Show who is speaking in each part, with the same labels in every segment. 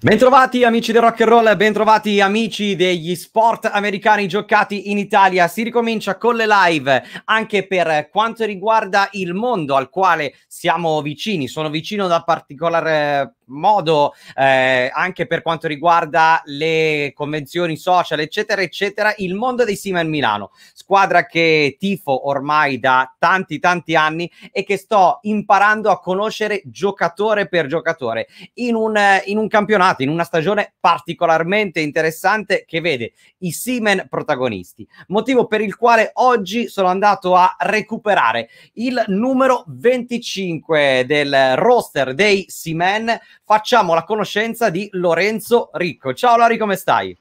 Speaker 1: Bentrovati amici del rock and roll, bentrovati amici degli sport americani giocati in Italia. Si ricomincia con le live anche per quanto riguarda il mondo al quale siamo vicini. Sono vicino da particolare modo eh, anche per quanto riguarda le convenzioni social, eccetera, eccetera, il mondo dei Siemens Milano, squadra che tifo ormai da tanti, tanti anni e che sto imparando a conoscere giocatore per giocatore in un, in un campionato, in una stagione particolarmente interessante che vede i Siemens protagonisti, motivo per il quale oggi sono andato a recuperare il numero 25 del roster dei Siemens facciamo la conoscenza di Lorenzo Ricco. Ciao Lori, come stai?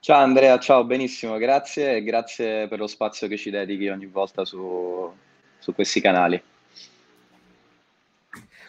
Speaker 1: Ciao Andrea, ciao, benissimo, grazie
Speaker 2: e grazie per lo spazio che ci dedichi ogni volta su,
Speaker 1: su questi canali.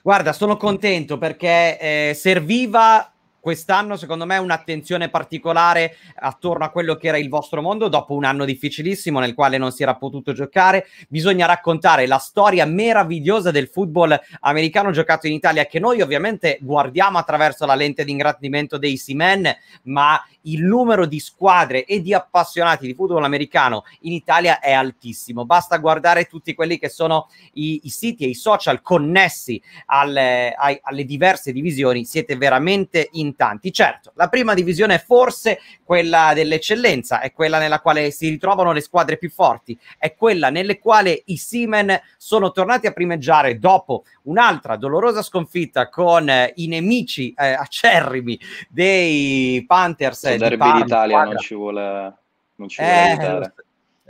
Speaker 1: Guarda, sono contento perché eh, serviva quest'anno secondo me un'attenzione particolare attorno a quello che era il vostro mondo dopo un anno difficilissimo nel quale non si era potuto giocare bisogna raccontare la storia meravigliosa del football americano giocato in Italia che noi ovviamente guardiamo attraverso la lente di ingrandimento dei Simen ma il numero di squadre e di appassionati di football americano in Italia è altissimo basta guardare tutti quelli che sono i, i siti e i social connessi alle, ai, alle diverse divisioni siete veramente in in tanti. Certo, la prima divisione è forse quella dell'eccellenza, è quella nella quale si ritrovano le squadre più forti, è quella nelle quale i Simen sono tornati a primeggiare dopo un'altra dolorosa sconfitta con eh, i nemici eh, acerrimi dei Panthers. Eh, derby Parma, d'Italia non ci vuole, non ci vuole eh, evitare.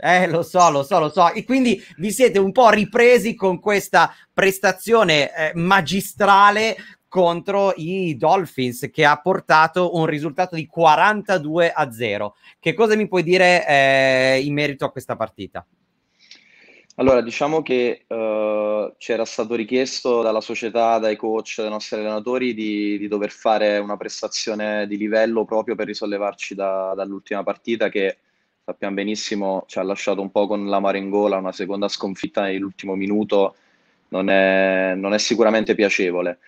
Speaker 1: Eh, lo so, lo so, lo so. E quindi vi siete un po' ripresi con questa prestazione eh, magistrale contro i Dolphins che ha portato un risultato di 42 a 0. Che cosa mi puoi dire eh, in merito a questa partita?
Speaker 2: Allora, diciamo che uh, c'era stato richiesto dalla società, dai coach, dai nostri allenatori di, di dover fare una prestazione di livello proprio per risollevarci da, dall'ultima partita che sappiamo benissimo ci ha lasciato un po' con la mare in gola, una seconda sconfitta nell'ultimo minuto non è, non è sicuramente piacevole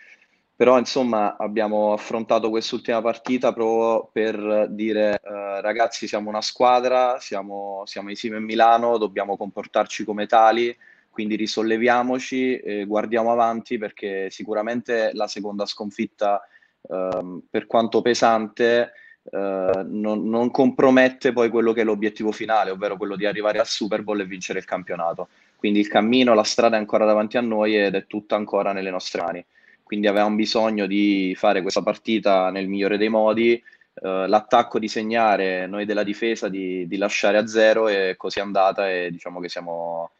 Speaker 2: però insomma abbiamo affrontato quest'ultima partita proprio per dire eh, ragazzi siamo una squadra, siamo, siamo insieme a Milano, dobbiamo comportarci come tali, quindi risolleviamoci, eh, guardiamo avanti perché sicuramente la seconda sconfitta eh, per quanto pesante eh, non, non compromette poi quello che è l'obiettivo finale, ovvero quello di arrivare al Super Bowl e vincere il campionato. Quindi il cammino, la strada è ancora davanti a noi ed è tutta ancora nelle nostre mani quindi avevamo bisogno di fare questa partita nel migliore dei modi, Uh, l'attacco di segnare, noi della difesa di, di, lasciare a zero e così è andata e diciamo che siamo,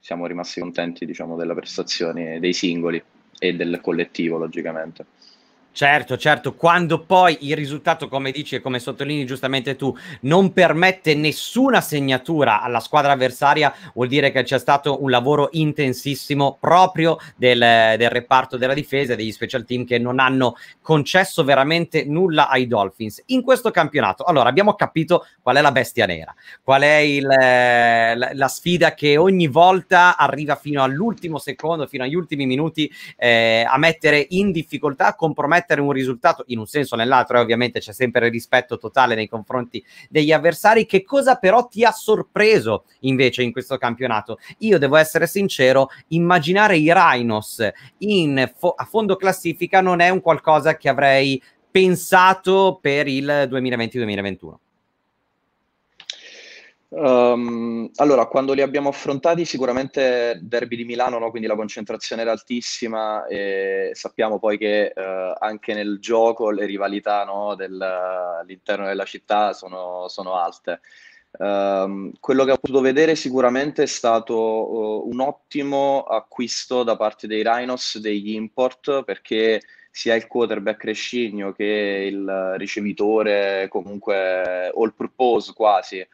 Speaker 2: siamo rimasti contenti diciamo, della prestazione dei singoli e del collettivo logicamente.
Speaker 1: Certo, certo, quando poi il risultato, come dici e come sottolinei giustamente tu, non permette nessuna segnatura alla squadra avversaria, vuol dire che c'è stato un lavoro intensissimo proprio del, del reparto della difesa e degli special team che non hanno concesso veramente nulla ai Dolphins. In questo campionato, allora, abbiamo capito qual è la bestia nera, qual è il, la, sfida che ogni volta arriva fino all'ultimo secondo, fino agli ultimi minuti eh, a mettere in difficoltà, a compromettere mettere un risultato in un senso o nell'altro, e eh, ovviamente c'è sempre il rispetto totale nei confronti degli avversari. Che cosa però ti ha sorpreso invece in questo campionato? Io devo essere sincero, immaginare i Rhinos fo- a fondo classifica non è un qualcosa che avrei pensato per il 2020-2021.
Speaker 2: Um, allora, quando li abbiamo affrontati, sicuramente derby di Milano, no? quindi la concentrazione era altissima e sappiamo poi che uh, anche nel gioco le rivalità no? Del, all'interno della città sono, sono alte. Um, quello che ho potuto vedere sicuramente è stato uh, un ottimo acquisto da parte dei Rhinos, degli import, perché sia il quarterback Crescigno che il ricevitore, comunque all purpose quasi,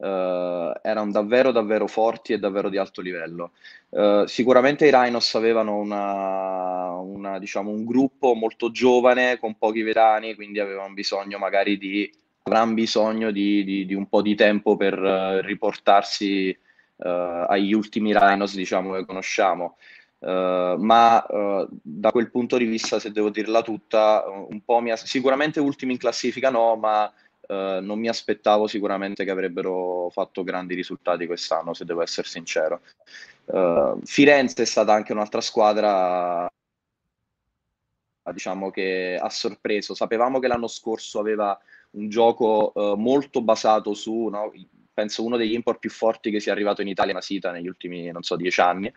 Speaker 2: Uh, erano davvero davvero forti e davvero di alto livello. Uh, sicuramente i Rhinos avevano una, una, diciamo, un gruppo molto giovane con pochi verani, quindi avevano bisogno magari di avranno bisogno di, di, di un po' di tempo per uh, riportarsi agli ultimi Rhinos diciamo, che conosciamo. Uh, ma uh, da quel punto di vista, se devo dirla tutta, un po' mi ha... sicuramente ultimi in classifica no, ma eh, non mi aspettavo sicuramente che avrebbero fatto grandi risultati quest'anno, se devo essere sincero. Uh, Firenze è stata anche un'altra squadra diciamo che ha sorpreso. Sapevamo che l'anno scorso aveva un gioco eh, molto basato su no, penso uno degli import più forti che sia arrivato in Italia, Masita, negli ultimi, non so, dieci anni,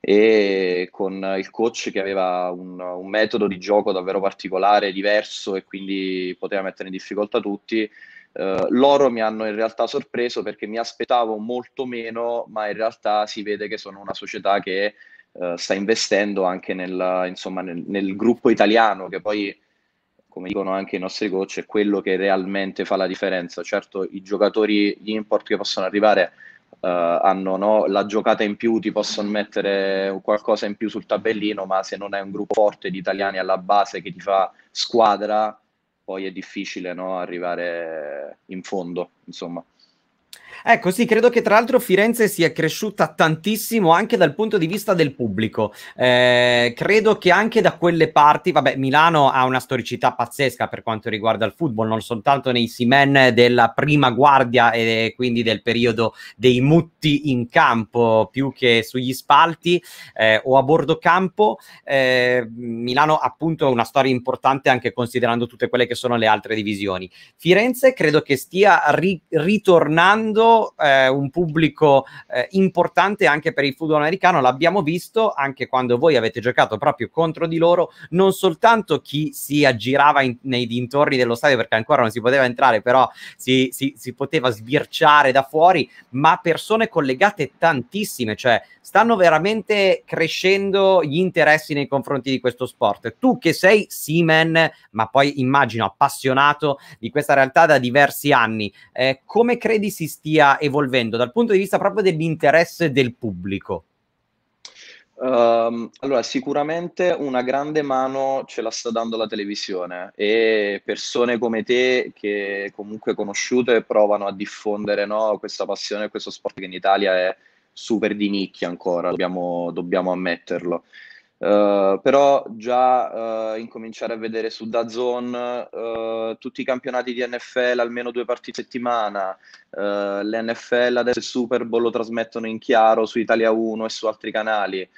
Speaker 2: e con il coach che aveva un, un metodo di gioco davvero particolare, diverso e quindi poteva mettere in difficoltà tutti. Uh, loro mi hanno in realtà sorpreso perché mi aspettavo molto meno, ma in realtà si vede che sono una società che uh, sta investendo anche nel, insomma, nel, nel, gruppo italiano, che poi come dicono anche i nostri coach, è quello che realmente fa la differenza. Certo, i giocatori, gli import che possono arrivare uh, hanno no, la giocata in più, ti possono mettere qualcosa in più sul tabellino, ma se non hai un gruppo forte di italiani alla base che ti fa squadra, poi è difficile no, arrivare in fondo, insomma.
Speaker 1: Ecco, sì, credo che tra l'altro Firenze sia cresciuta tantissimo anche dal punto di vista del pubblico. Eh, credo che anche da quelle parti, vabbè, Milano ha una storicità pazzesca per quanto riguarda il football, non soltanto nei Simen della prima guardia e quindi del periodo dei mutti in campo più che sugli spalti eh, o a bordo campo. Eh, Milano appunto ha una storia importante anche considerando tutte quelle che sono le altre divisioni. Firenze credo che stia ri- ritornando creato eh, un pubblico eh, importante anche per il football americano. L'abbiamo visto anche quando voi avete giocato proprio contro di loro, non soltanto chi si aggirava in, nei dintorni dello stadio perché ancora non si poteva entrare, però si, si, si poteva sbirciare da fuori, ma persone collegate tantissime, cioè stanno veramente crescendo gli interessi nei confronti di questo sport. Tu che sei Seaman, ma poi immagino appassionato di questa realtà da diversi anni, eh, come credi si stia stia evolvendo dal punto di vista proprio dell'interesse del pubblico?
Speaker 2: Um, allora, sicuramente una grande mano ce la sta dando la televisione e persone come te che comunque conosciute provano a diffondere no, questa passione, questo sport che in Italia è super di nicchia ancora, dobbiamo, dobbiamo ammetterlo. Uh, però già uh, incominciare a vedere su Dazon uh, tutti i campionati di NFL, almeno due partite a settimana, uh, l'NFL adesso il Super Bowl lo trasmettono in chiaro su Italia 1 e su altri canali,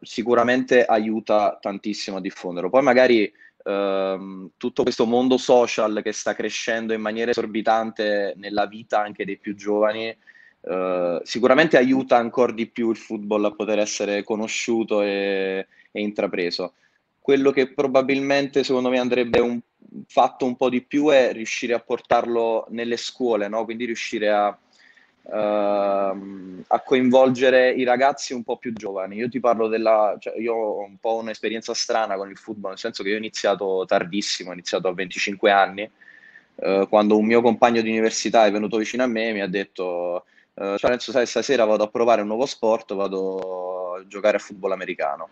Speaker 2: sicuramente aiuta tantissimo a diffonderlo. Poi magari ehm, tutto questo mondo social che sta crescendo in maniera esorbitante nella vita anche dei più giovani, eh, sicuramente aiuta ancora di più il football a poter essere conosciuto e, e, intrapreso. Quello che probabilmente secondo me andrebbe un, fatto un po' di più è riuscire a portarlo nelle scuole, no? quindi riuscire a, uh, a, coinvolgere i ragazzi un po' più giovani. Io ti parlo della, cioè io ho un po' un'esperienza strana con il football, nel senso che io ho iniziato tardissimo, ho iniziato a 25 anni, uh, quando un mio compagno di università è venuto vicino a me e mi ha detto Uh, eh, cioè, penso, sai, stasera vado a provare un nuovo sport, vado a giocare a football americano.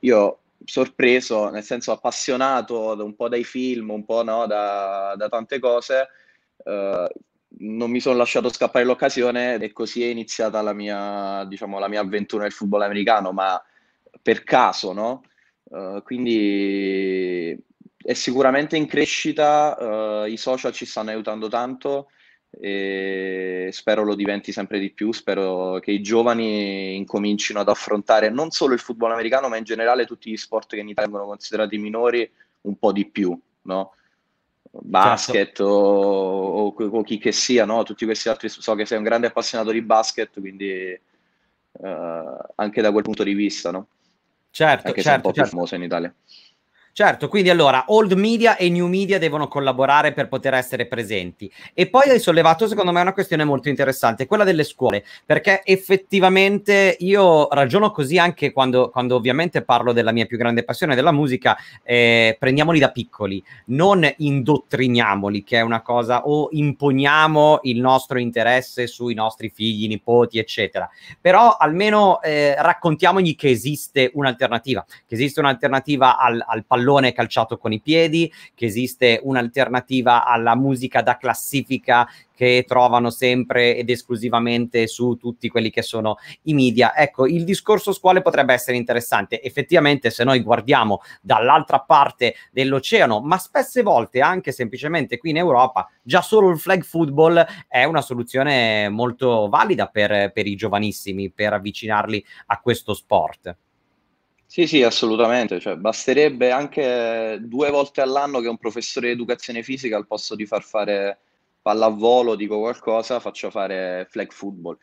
Speaker 2: Io sorpreso, nel senso appassionato un po' dai film, un po' no, da, da, tante cose, uh, non mi sono lasciato scappare l'occasione e così è iniziata la mia, diciamo, la mia avventura nel football americano, ma per caso, no? Uh, quindi è sicuramente in crescita, uh, i social ci stanno aiutando tanto, e spero lo diventi sempre di più, spero che i giovani incomincino ad affrontare non solo il football americano, ma in generale tutti gli sport che in Italia vengono considerati minori un po' di più, no? Basket certo. o, o, o, chi che sia, no? Tutti questi altri, so che sei un grande appassionato di basket, quindi uh, anche da quel punto di vista, no?
Speaker 1: Certo, anche certo, se un po' certo. famoso in Italia. Certo, quindi allora old media e new media devono collaborare per poter essere presenti. E poi hai sollevato, secondo me, una questione molto interessante, quella delle scuole, perché effettivamente io ragiono così anche quando, quando ovviamente parlo della mia più grande passione della musica, eh, prendiamoli da piccoli, non indottriniamoli, che è una cosa, o imponiamo il nostro interesse sui nostri figli, nipoti, eccetera. Però almeno eh, raccontiamogli che esiste un'alternativa, che esiste un'alternativa al, al pallone pallone calciato con i piedi, che esiste un'alternativa alla musica da classifica che trovano sempre ed esclusivamente su tutti quelli che sono i media. Ecco, il discorso scuole potrebbe essere interessante. Effettivamente, se noi guardiamo dall'altra parte dell'oceano, ma spesse volte anche semplicemente qui in Europa, già solo il flag football è una soluzione molto valida per, per i giovanissimi, per avvicinarli a questo sport.
Speaker 2: Sì, sì, assolutamente. Cioè, basterebbe anche due volte all'anno che un professore di educazione fisica al posto di far fare pallavolo, dico qualcosa, faccia fare flag football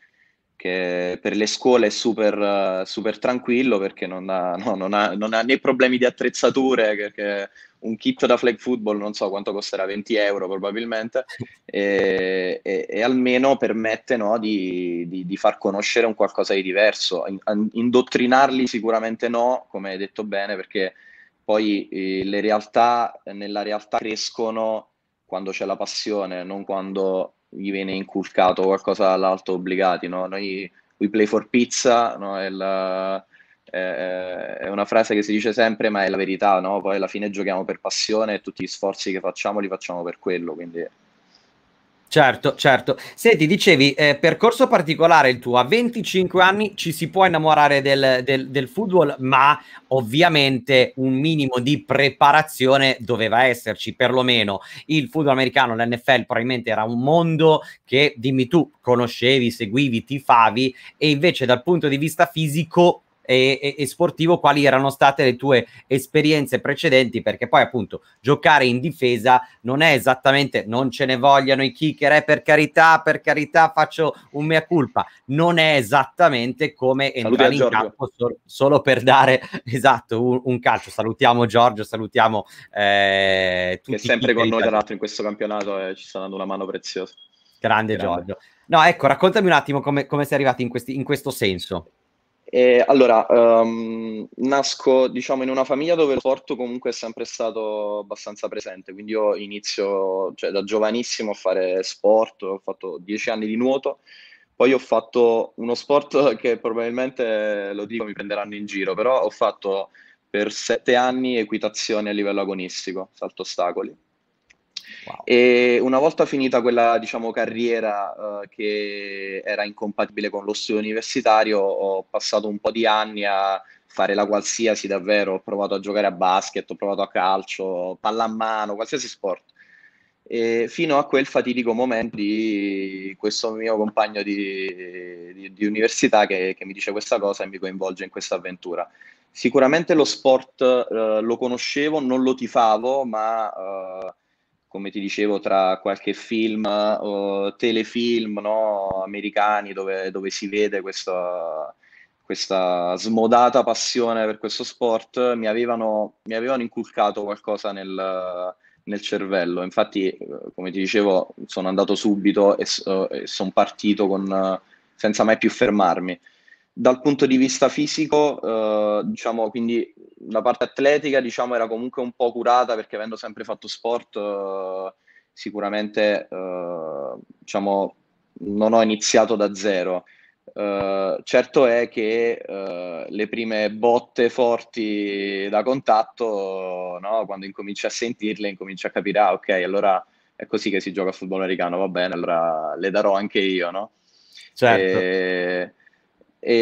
Speaker 2: che per le scuole è super, super tranquillo perché non ha, no, non, ha, non ha, né problemi di attrezzature, perché un kit da flag football non so quanto costerà, 20 euro probabilmente, e, e, e almeno permette no, di, di, di, far conoscere un qualcosa di diverso. indottrinarli sicuramente no, come hai detto bene, perché poi eh, le realtà nella realtà crescono quando c'è la passione, non quando gli viene inculcato qualcosa dall'alto obbligati, no? Noi we play for pizza, no? È, la, è, eh, eh, è, una frase che si dice sempre, ma è la verità, no? Poi alla fine giochiamo per passione e tutti gli sforzi che facciamo
Speaker 1: li facciamo per quello, quindi Certo, certo. Senti, dicevi, eh, percorso particolare il tuo, a 25 anni ci si può innamorare del, del, del, football, ma ovviamente un minimo di preparazione doveva esserci, perlomeno il football americano, l'NFL probabilmente era un mondo che, dimmi tu, conoscevi, seguivi, tifavi e invece dal punto di vista fisico e, e, e, sportivo quali erano state le tue esperienze precedenti perché poi appunto giocare in difesa non è esattamente non ce ne vogliano i kicker eh, per carità per carità faccio un mea culpa non è esattamente come entrare in campo so, solo per dare esatto un, un calcio salutiamo Giorgio salutiamo eh, tutti che è sempre con noi tra l'altro in questo campionato eh, ci sta dando una mano preziosa grande, grande, Giorgio no ecco raccontami un attimo come, come sei arrivato in, questi, in questo senso
Speaker 2: e allora, um, nasco diciamo in una famiglia dove lo sport comunque è sempre stato abbastanza presente, quindi io inizio cioè, da giovanissimo a fare sport, ho fatto dieci anni di nuoto, poi ho fatto uno sport che probabilmente, lo dico, mi prenderanno in giro, però ho fatto per sette anni equitazione a livello agonistico, salto ostacoli. E una volta finita quella diciamo, carriera eh, che era incompatibile con lo studio universitario, ho passato un po' di anni a fare la qualsiasi davvero, ho provato a giocare a basket, ho provato a calcio, pallamano, qualsiasi sport. E fino a quel fatidico momento di questo mio compagno di, di, di università che, che mi dice questa cosa e mi coinvolge in questa avventura sicuramente lo sport eh, lo conoscevo, non lo tifavo, ma eh, come ti dicevo, tra qualche film o telefilm no, americani dove, dove, si vede questa, questa, smodata passione per questo sport, mi avevano, mi avevano inculcato qualcosa nel, nel, cervello. Infatti, come ti dicevo, sono andato subito e, e sono partito con, senza mai più fermarmi. Dal punto di vista fisico, eh, diciamo, quindi la parte atletica, diciamo, era comunque un po' curata perché avendo sempre fatto sport, eh, sicuramente, eh, diciamo, non ho iniziato da zero. Eh, certo è che eh, le prime botte forti da contatto, no, quando incominci a sentirle, incominci a capire, ah, ok, allora è così che si gioca a football americano, va bene, allora le darò anche io, no? Certo. E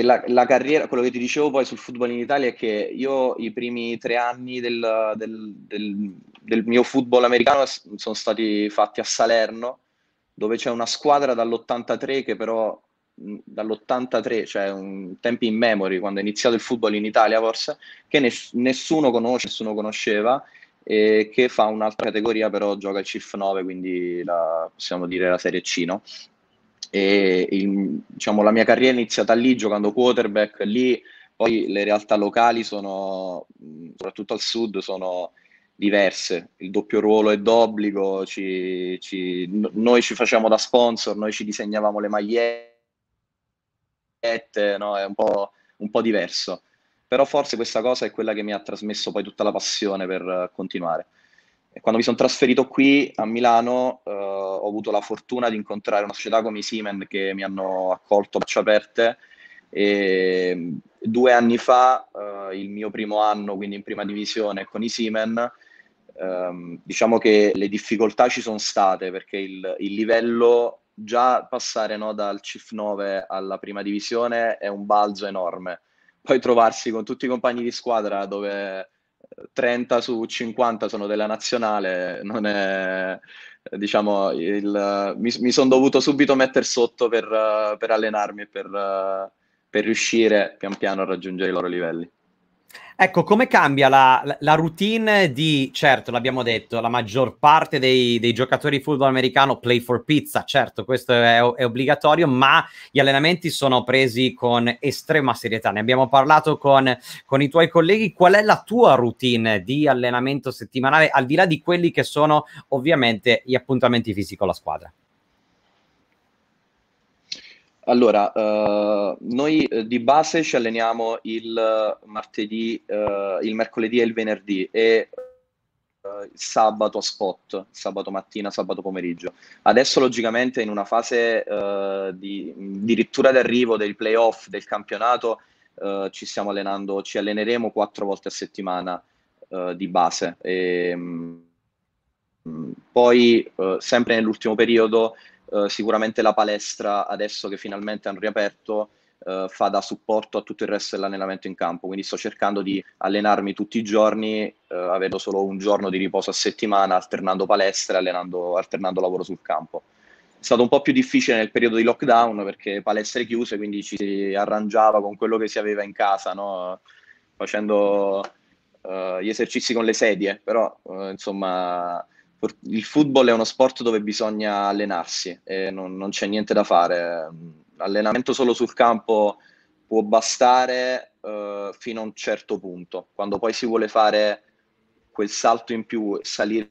Speaker 2: la, la, carriera, quello che ti dicevo poi sul football in Italia è che io i primi tre anni del, del, del, del mio football americano sono stati fatti a Salerno, dove c'è una squadra dall'83 che però dall'83, cioè un, tempi in memory, quando è iniziato il football in Italia forse, che ne, nessuno conosce, nessuno conosceva, e che fa un'altra categoria, però gioca il CIF 9, quindi la, possiamo dire la Serie C, no? e il, diciamo, la mia carriera è iniziata lì giocando quarterback lì poi le realtà locali sono soprattutto al sud sono diverse il doppio ruolo è d'obbligo ci, ci, noi ci facciamo da sponsor noi ci disegnavamo le magliette no? è un po', un po' diverso però forse questa cosa è quella che mi ha trasmesso poi tutta la passione per continuare quando mi sono trasferito qui a Milano eh, ho avuto la fortuna di incontrare una società come i Siemens che mi hanno accolto a braccia aperte e due anni fa, eh, il mio primo anno, quindi in prima divisione con i Siemens, ehm, diciamo che le difficoltà ci sono state perché il, il livello già passare no, dal CIF 9 alla prima divisione è un balzo enorme. Poi trovarsi con tutti i compagni di squadra dove 30 su 50 sono della nazionale, non è, diciamo, il, mi, mi sono dovuto subito mettere sotto per, per allenarmi e per, per riuscire pian piano a raggiungere i loro livelli.
Speaker 1: Ecco, come cambia la, la, routine di, certo, l'abbiamo detto, la maggior parte dei, dei, giocatori di football americano play for pizza, certo, questo è, è, obbligatorio, ma gli allenamenti sono presi con estrema serietà. Ne abbiamo parlato con, con, i tuoi colleghi. Qual è la tua routine di allenamento settimanale, al di là di quelli che sono ovviamente gli appuntamenti fisici con la squadra?
Speaker 2: Allora, eh, noi eh, di base ci alleniamo il eh, martedì, eh, il mercoledì e il venerdì e eh, sabato a spot, sabato mattina, sabato pomeriggio. Adesso logicamente in una fase eh, di addirittura d'arrivo dei playoff del campionato ci stiamo allenando, ci alleneremo quattro volte a settimana di base. E, ehm, mh, poi sempre nell'ultimo periodo eh, sicuramente la palestra adesso che finalmente hanno riaperto eh, fa da supporto a tutto il resto dell'allenamento in campo, quindi sto cercando di allenarmi tutti i giorni, eh, avendo solo un giorno di riposo a settimana, alternando palestra e alternando lavoro sul campo. È stato un po' più difficile nel periodo di lockdown perché palestre chiuse, quindi ci si arrangiava con quello che si aveva in casa, no? facendo uh, gli esercizi con le sedie, però uh, insomma il football è uno sport dove bisogna allenarsi e non, non c'è niente da fare. L'allenamento solo sul campo può bastare eh, fino a un certo punto. Quando poi si vuole fare quel salto in più, salire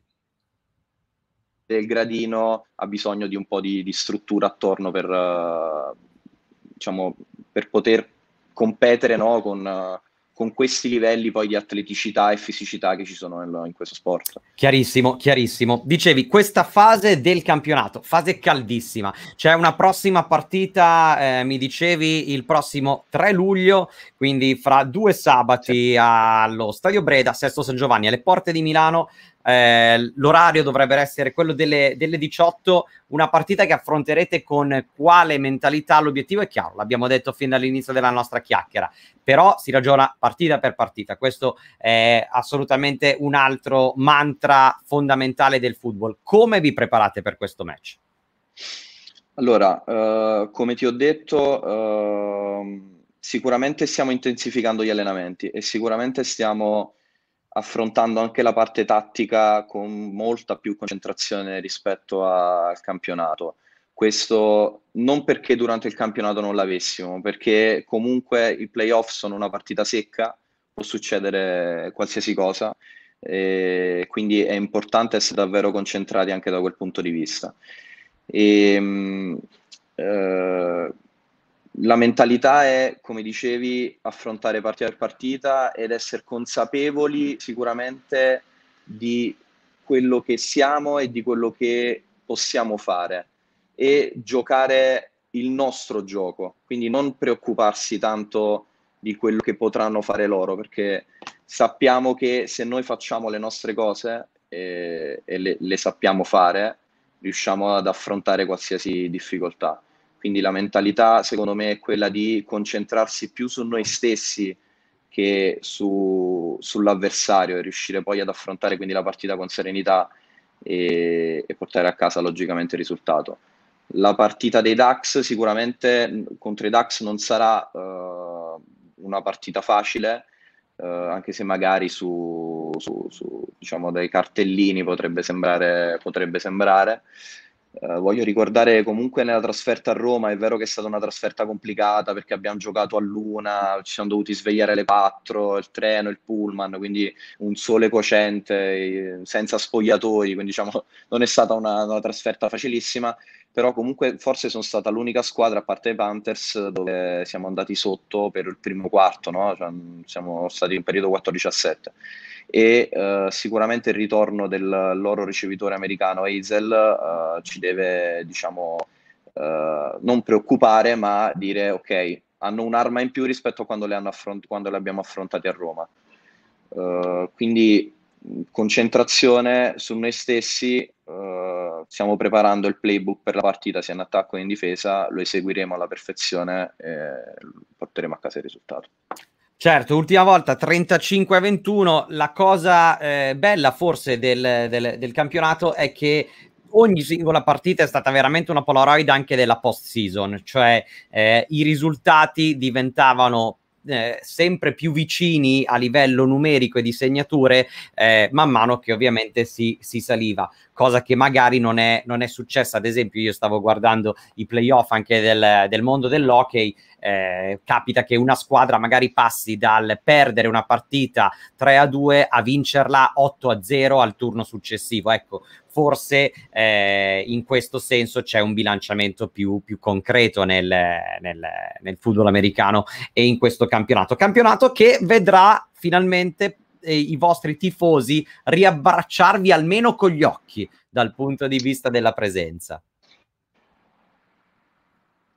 Speaker 2: del gradino, ha bisogno di un po' di, di struttura attorno per, eh, diciamo, per poter competere no, con, eh, con questi livelli poi di atleticità e fisicità
Speaker 1: che ci sono nel, in questo sport. Chiarissimo, chiarissimo. Dicevi, questa fase del campionato, fase caldissima, c'è una prossima partita, eh, mi dicevi, il prossimo 3 luglio, quindi fra due sabati allo Stadio Breda, Sesto San Giovanni, alle porte di Milano, eh, l'orario dovrebbe essere quello delle, delle, 18, una partita che affronterete con quale mentalità, l'obiettivo è chiaro, l'abbiamo detto fin dall'inizio della nostra chiacchiera, però si ragiona partita per partita, questo è assolutamente un altro mantra fondamentale del football. Come vi preparate per questo match?
Speaker 2: Allora, eh, come ti ho detto, eh, sicuramente stiamo intensificando gli allenamenti e sicuramente stiamo affrontando anche la parte tattica con molta più concentrazione rispetto a, al campionato. Questo non perché durante il campionato non l'avessimo, perché comunque i playoff sono una partita secca, può succedere qualsiasi cosa, quindi è importante essere davvero concentrati anche da quel punto di vista. E, ehm, eh, la mentalità è, come dicevi, affrontare partita per partita ed essere consapevoli sicuramente di quello che siamo e di quello che possiamo fare e giocare il nostro gioco, quindi non preoccuparsi tanto di quello che potranno fare loro, perché sappiamo che se noi facciamo le nostre cose eh, e le, le sappiamo fare, riusciamo ad affrontare qualsiasi difficoltà quindi la mentalità, secondo me, è quella di concentrarsi più su noi stessi che su, sull'avversario e riuscire poi ad affrontare quindi la partita con serenità e, e portare a casa logicamente il risultato. La partita dei DAX sicuramente contro i DAX non sarà uh, una partita facile, uh, anche se magari su, su, su diciamo, dei cartellini potrebbe sembrare, potrebbe sembrare eh, voglio ricordare comunque nella trasferta a Roma, è vero che è stata una trasferta complicata perché abbiamo giocato a Luna, ci siamo dovuti svegliare alle 4, il treno, il pullman, quindi un sole cocente, eh, senza spogliatori, quindi diciamo non è stata una, una trasferta facilissima però comunque forse sono stata l'unica squadra a parte i Panthers dove siamo andati sotto per il primo quarto, no? cioè, mm, siamo stati in periodo 14-7 e uh, sicuramente il ritorno del loro ricevitore americano Hazel uh, ci deve diciamo uh, non preoccupare ma dire ok hanno un'arma in più rispetto a quando le, affront- quando le abbiamo affrontate a Roma quindi mm, concentrazione su noi stessi uh, stiamo preparando il playbook per la partita sia in attacco che in difesa, lo eseguiremo alla perfezione e porteremo a casa il risultato.
Speaker 1: Certo, ultima volta 35 21. La cosa eh, bella forse del, del, del, campionato è che ogni singola partita è stata veramente una Polaroid anche della post season, cioè eh, i risultati diventavano eh, sempre più vicini a livello numerico e di segnature eh, man mano che ovviamente si, si saliva cosa che magari non è, non è, successa. Ad esempio, io stavo guardando i playoff anche del, del mondo dell'hockey. Eh, capita che una squadra magari passi dal perdere una partita 3 a 2 a vincerla 8 a 0 al turno successivo. Ecco, forse eh, in questo senso c'è un bilanciamento più, più concreto nel, nel, nel football americano e in questo campionato. Campionato che vedrà finalmente eh, i vostri tifosi riabbracciarvi almeno con gli occhi dal punto di vista della presenza.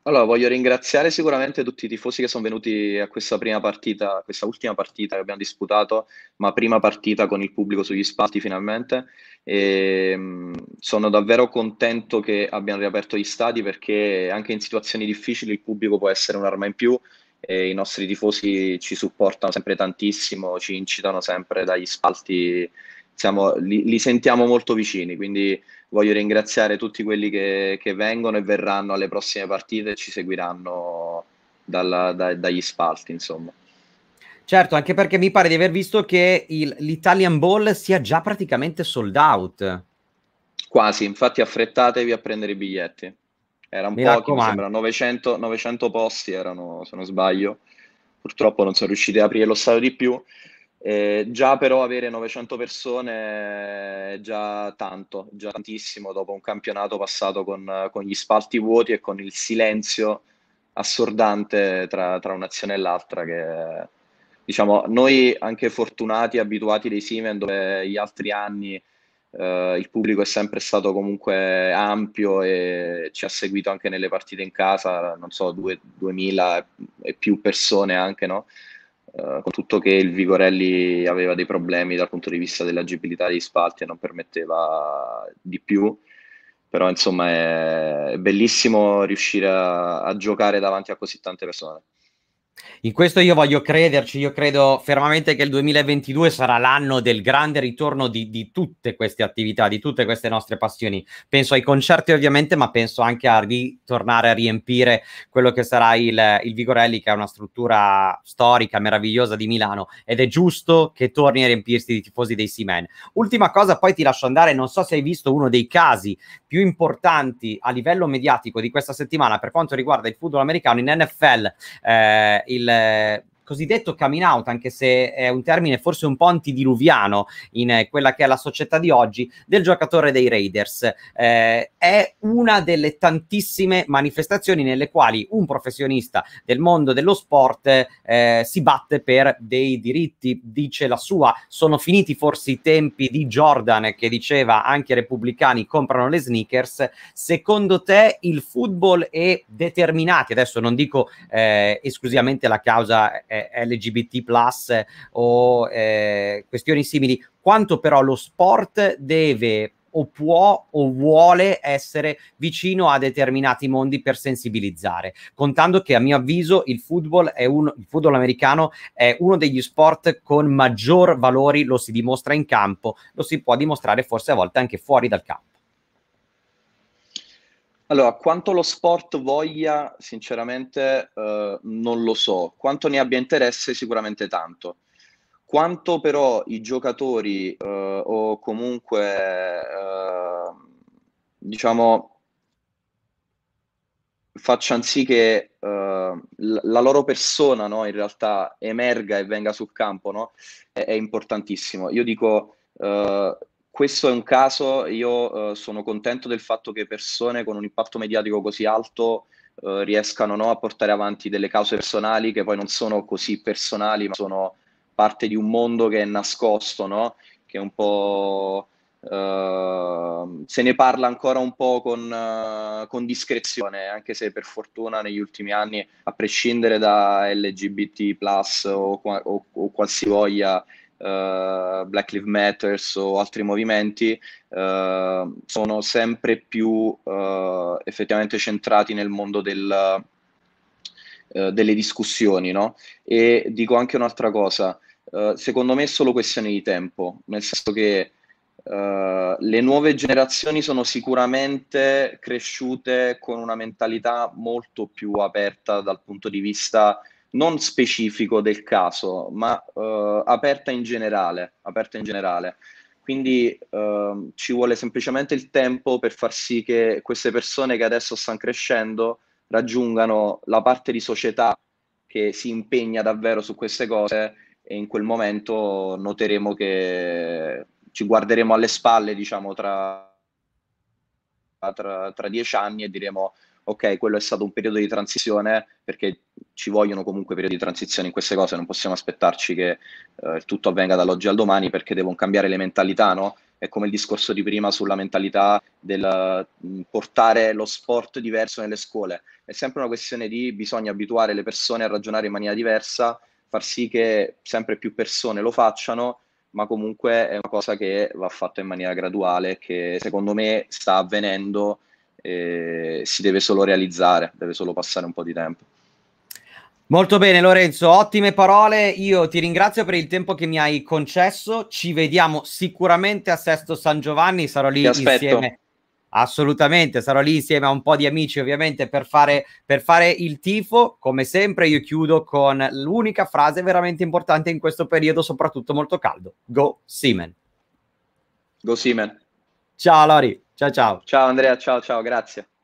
Speaker 2: Allora, voglio ringraziare sicuramente tutti i tifosi che sono venuti a questa prima partita, a questa ultima partita che abbiamo disputato, ma prima partita con il pubblico sugli spalti finalmente. E, ehm, mh, sono davvero contento che abbiano riaperto gli stadi perché anche in situazioni difficili il pubblico può essere un'arma in più e i nostri tifosi ci supportano sempre tantissimo, ci incitano sempre dagli spalti, siamo, li, li sentiamo molto vicini, quindi voglio ringraziare tutti quelli che, che vengono e verranno alle prossime partite e ci seguiranno
Speaker 1: dalla, da, dagli spalti, insomma. Certo, anche perché mi pare di aver visto che il, l'Italian Ball sia già praticamente sold out. Quasi, infatti
Speaker 2: affrettatevi a prendere i biglietti. Era un mi po', mi sembra, 900, 900 posti erano, se non sbaglio. Purtroppo non sono riusciti ad aprire lo stadio di più, eh, già però avere 900 persone è già tanto, già tantissimo dopo un campionato passato con, con gli spalti vuoti e con il silenzio assordante tra, tra un'azione e l'altra che diciamo noi anche fortunati abituati dei Siemens dove gli altri anni eh, il pubblico è sempre stato comunque ampio e ci ha seguito anche nelle partite in casa non so 2000 e più persone anche no? Eh, con tutto che il Vigorelli aveva dei problemi dal punto di vista dell'agibilità degli spalti e non permetteva di più, però insomma è, è bellissimo riuscire a, a giocare davanti
Speaker 1: a così tante persone. In questo io voglio crederci, io credo fermamente che il 2022 sarà l'anno del grande ritorno di, di, tutte queste attività, di tutte queste nostre passioni. Penso ai concerti ovviamente, ma penso anche a ritornare a riempire quello che sarà il, il Vigorelli, che è una struttura storica, meravigliosa di Milano, ed è giusto che torni a riempirsi di tifosi dei Seaman. Ultima cosa, poi ti lascio andare, non so se hai visto uno dei casi più importanti a livello mediatico di questa settimana per quanto riguarda il football americano in NFL, eh, il 呃。cosiddetto coming out, anche se è un termine forse un po' antidiluviano in eh, quella che è la società di oggi, del giocatore dei Raiders. Eh, è una delle tantissime manifestazioni nelle quali un professionista del mondo dello sport eh, si batte per dei diritti, dice la sua. Sono finiti forse i tempi di Jordan che diceva anche i repubblicani comprano le sneakers. Secondo te il football è determinato? adesso non dico eh, esclusivamente la causa eh, eh, LGBT o eh, questioni simili, quanto però lo sport deve o può o vuole essere vicino a determinati mondi per sensibilizzare, contando che a mio avviso il football, è un, il football americano è uno degli sport con maggior valori, lo si dimostra in campo, lo si può dimostrare forse a volte anche fuori dal campo.
Speaker 2: Allora, quanto lo sport voglia, sinceramente, eh, non lo so. Quanto ne abbia interesse, sicuramente tanto. Quanto però i giocatori eh, o comunque, eh, diciamo, facciano sì che eh, la loro persona, no, in realtà, emerga e venga sul campo, no, è, è importantissimo. Io dico... eh, questo è un caso, io eh, sono contento del fatto che persone con un impatto mediatico così alto eh, riescano no, a portare avanti delle cause personali che poi non sono così personali, ma sono parte di un mondo che è nascosto, no? che è un po'... Eh, se ne parla ancora un po' con, eh, con, discrezione, anche se per fortuna negli ultimi anni, a prescindere da LGBT o, o, o qualsivoglia eh, Black Lives Matter o altri movimenti uh, sono sempre più eh, effettivamente centrati nel mondo del, delle discussioni. No? E dico anche un'altra cosa, secondo me è solo questione di tempo, nel senso che Uh, le nuove generazioni sono sicuramente cresciute con una mentalità molto più aperta dal punto di vista non specifico del caso, ma uh, aperta in generale, aperta in generale. Quindi uh, ci vuole semplicemente il tempo per far sì che queste persone che adesso stanno crescendo raggiungano la parte di società che si impegna davvero su queste cose e in quel momento noteremo che ci guarderemo alle spalle, diciamo, tra, tra, tra dieci anni e diremo ok, quello è stato un periodo di transizione, perché ci vogliono comunque periodi di transizione in queste cose, non possiamo aspettarci che eh, tutto avvenga dall'oggi al domani perché devono cambiare le mentalità, no? È come il discorso di prima sulla mentalità del mh, mm, portare lo sport diverso nelle scuole. È sempre una questione di bisogna abituare le persone a ragionare in maniera diversa, far sì che sempre più persone lo facciano, ma comunque è una cosa che va fatta in maniera graduale, che secondo me sta avvenendo eh, si deve solo realizzare, deve solo passare un po' di tempo.
Speaker 1: Molto bene Lorenzo, ottime parole, io ti ringrazio per il tempo che mi hai concesso, ci vediamo sicuramente a Sesto San Giovanni, sarò lì insieme assolutamente sarò lì insieme a un po' di amici ovviamente per fare, per fare, il tifo come sempre io chiudo con l'unica frase veramente importante in questo periodo soprattutto molto caldo go Simen go Simen ciao Lori Ciao
Speaker 2: ciao. Ciao Andrea, ciao ciao, grazie.